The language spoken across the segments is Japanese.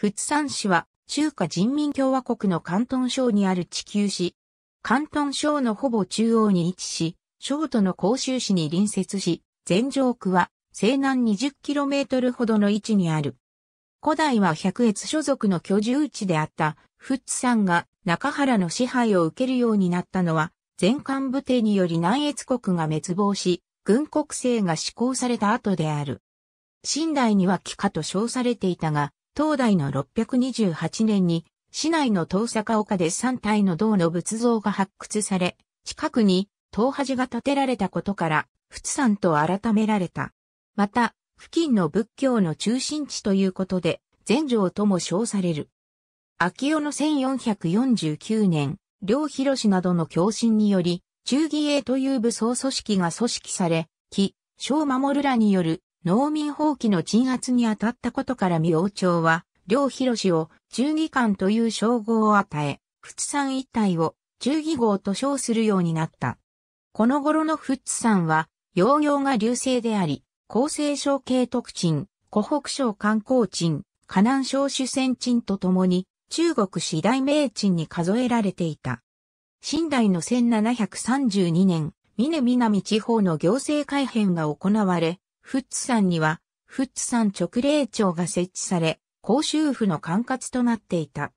仏山市は中華人民共和国の関東省にある地球市。関東省のほぼ中央に位置し、省都の広州市に隣接し、全城区は西南 20km ほどの位置にある。古代は百越所属の居住地であった仏山が中原の支配を受けるようになったのは、全漢武帝により南越国が滅亡し、軍国制が施行された後である。清代には帰化と称されていたが、東大の628年に、市内の遠坂丘で3体の銅の仏像が発掘され、近くに東端が建てられたことから、仏山と改められた。また、付近の仏教の中心地ということで、全城とも称される。秋代の1449年、両広氏などの共振により、中義英という武装組織が組織され、木、小守らによる農民放棄の鎮圧に当たったことから明朝は、両広氏を忠義官という称号を与え、仏山一帯を忠義号と称するようになった。この頃の仏山は、洋行が流星であり、厚生省系特鎮、湖北省観光鎮、河南省主戦鎮とともに、中国四大名鎮に数えられていた。新代の1732年、峰南地方の行政改変が行われ、フッツ山には、フッツ山直令庁が設置され、公衆府の管轄となっていた。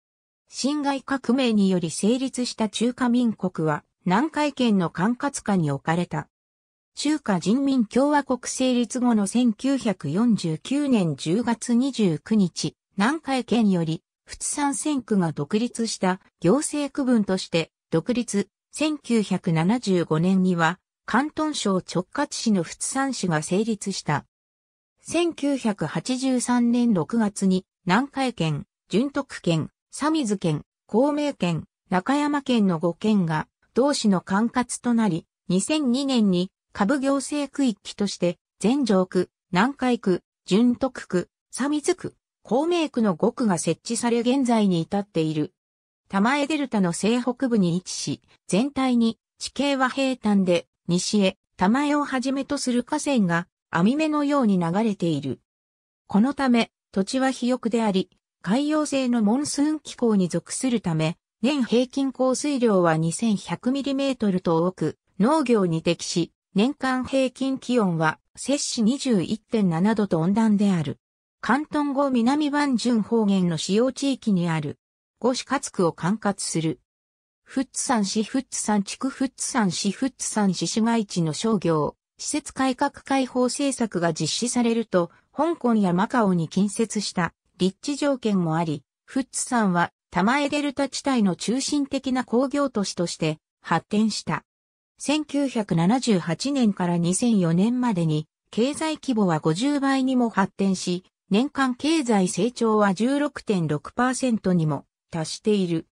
辛亥革命により成立した中華民国は、南海県の管轄下に置かれた。中華人民共和国成立後の1949年10月29日、南海県より、津山選区が独立した行政区分として、独立、1975年には、関東省直轄市の仏山市が成立した。1983年6月に南海県、順徳県、佐水県、孔明県、中山県の5県が同市の管轄となり、2002年に下部行政区域として全城区、南海区、順徳区、佐水区、孔明区の5区が設置され現在に至っている。玉江デルタの西北部に位置し、全体に地形は平坦で西へ、玉江をはじめとする河川が、網目のように流れている。このため、土地は肥沃であり、海洋性のモンスーン気候に属するため、年平均降水量は 2100mm と多く、農業に適し、年間平均気温は摂氏21.7度と温暖である。関東後南湾順方言の使用地域にある、五市活区を管轄する。富津山市富津山地区富津山市富津山市市街地の商業、施設改革開放政策が実施されると、香港やマカオに近接した立地条件もあり、富津山は玉江デルタ地帯の中心的な工業都市として発展した。1978年から2004年までに経済規模は50倍にも発展し、年間経済成長は16.6%にも達している。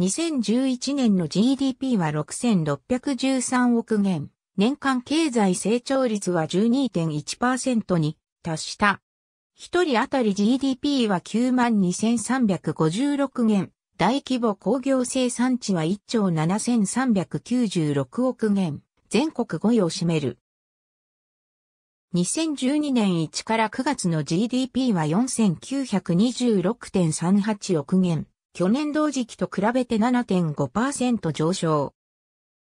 2011年の GDP は6613億元。年間経済成長率は12.1%に達した。一人当たり GDP は92,356元。大規模工業生産地は1兆7396億元。全国5位を占める。2012年1から9月の GDP は4926.38億元。去年同時期と比べて7.5%上昇。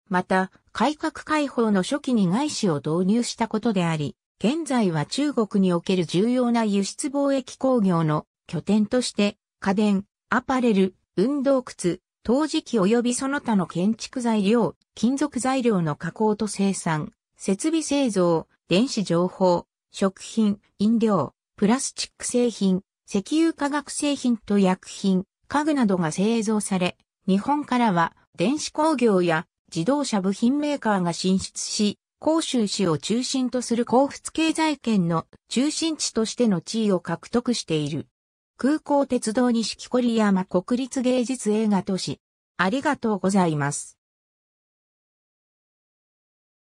また、改革開放の初期に外資を導入したことであり、現在は中国における重要な輸出貿易工業の拠点として、家電、アパレル、運動靴、陶磁器及びその他の建築材料、金属材料の加工と生産、設備製造、電子情報、食品、飲料、プラスチック製品、石油化学製品と薬品、家具などが製造され、日本からは電子工業や自動車部品メーカーが進出し、広州市を中心とする甲府経済圏の中心地としての地位を獲得している。空港鉄道錦織山国立芸術映画都市。ありがとうございます。